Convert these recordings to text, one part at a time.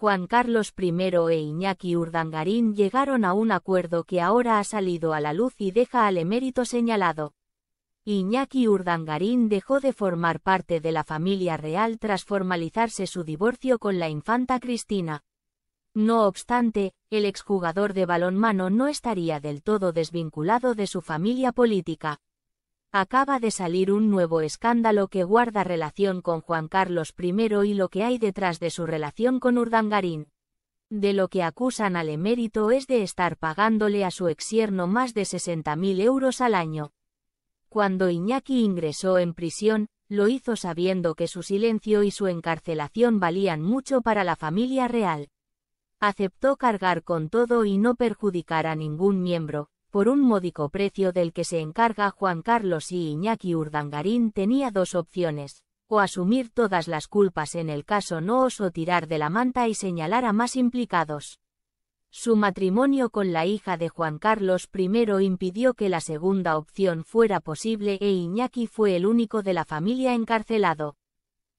Juan Carlos I e Iñaki Urdangarín llegaron a un acuerdo que ahora ha salido a la luz y deja al emérito señalado. Iñaki Urdangarín dejó de formar parte de la familia real tras formalizarse su divorcio con la infanta Cristina. No obstante, el exjugador de balonmano no estaría del todo desvinculado de su familia política acaba de salir un nuevo escándalo que guarda relación con Juan Carlos I y lo que hay detrás de su relación con Urdangarín. De lo que acusan al emérito es de estar pagándole a su exierno más de 60.000 euros al año. Cuando Iñaki ingresó en prisión, lo hizo sabiendo que su silencio y su encarcelación valían mucho para la familia real. Aceptó cargar con todo y no perjudicar a ningún miembro, por un módico precio del que se encarga Juan Carlos y Iñaki Urdangarín tenía dos opciones, o asumir todas las culpas en el caso no oso tirar de la manta y señalar a más implicados. Su matrimonio con la hija de Juan Carlos I impidió que la segunda opción fuera posible e Iñaki fue el único de la familia encarcelado.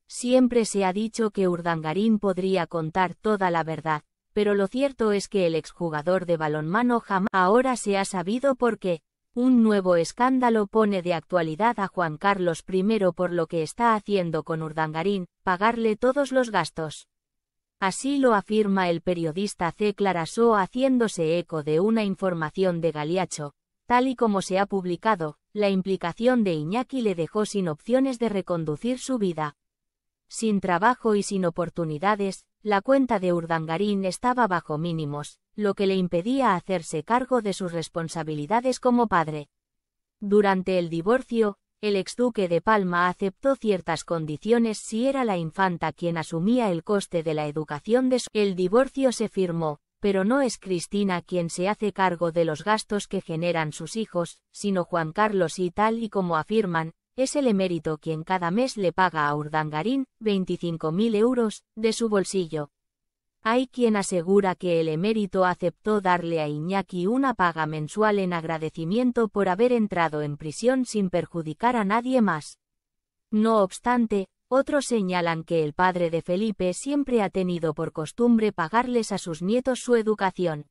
Siempre se ha dicho que Urdangarín podría contar toda la verdad, pero lo cierto es que el exjugador de balonmano jamás ahora se ha sabido por qué. Un nuevo escándalo pone de actualidad a Juan Carlos I por lo que está haciendo con Urdangarín, pagarle todos los gastos. Así lo afirma el periodista C. Clarasó haciéndose eco de una información de Galiacho, tal y como se ha publicado, la implicación de Iñaki le dejó sin opciones de reconducir su vida. Sin trabajo y sin oportunidades, la cuenta de Urdangarín estaba bajo mínimos, lo que le impedía hacerse cargo de sus responsabilidades como padre. Durante el divorcio, el exduque de Palma aceptó ciertas condiciones si era la infanta quien asumía el coste de la educación de su... El divorcio se firmó, pero no es Cristina quien se hace cargo de los gastos que generan sus hijos, sino Juan Carlos y tal y como afirman, es el emérito quien cada mes le paga a Urdangarín 25.000 euros de su bolsillo. Hay quien asegura que el emérito aceptó darle a Iñaki una paga mensual en agradecimiento por haber entrado en prisión sin perjudicar a nadie más. No obstante, otros señalan que el padre de Felipe siempre ha tenido por costumbre pagarles a sus nietos su educación.